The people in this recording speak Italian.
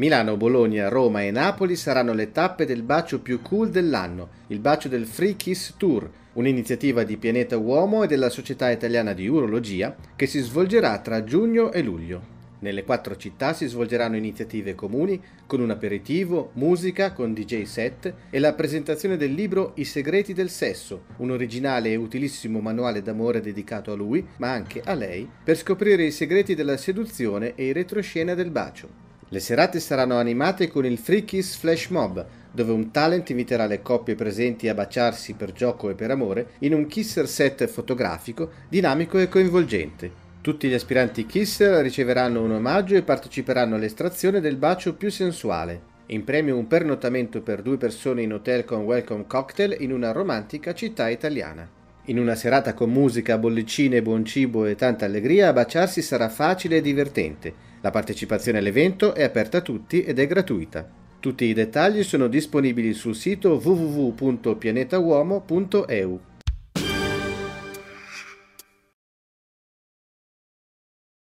Milano, Bologna, Roma e Napoli saranno le tappe del bacio più cool dell'anno, il bacio del Free Kiss Tour, un'iniziativa di Pianeta Uomo e della Società Italiana di Urologia che si svolgerà tra giugno e luglio. Nelle quattro città si svolgeranno iniziative comuni con un aperitivo, musica con DJ set e la presentazione del libro I segreti del sesso, un originale e utilissimo manuale d'amore dedicato a lui, ma anche a lei, per scoprire i segreti della seduzione e i retroscena del bacio. Le serate saranno animate con il Free Kiss Flash Mob, dove un talent inviterà le coppie presenti a baciarsi per gioco e per amore in un kisser set fotografico, dinamico e coinvolgente. Tutti gli aspiranti kisser riceveranno un omaggio e parteciperanno all'estrazione del bacio più sensuale. In premio un pernottamento per due persone in hotel con welcome cocktail in una romantica città italiana. In una serata con musica, bollicine, buon cibo e tanta allegria, baciarsi sarà facile e divertente. La partecipazione all'evento è aperta a tutti ed è gratuita. Tutti i dettagli sono disponibili sul sito www.pianetauomo.eu.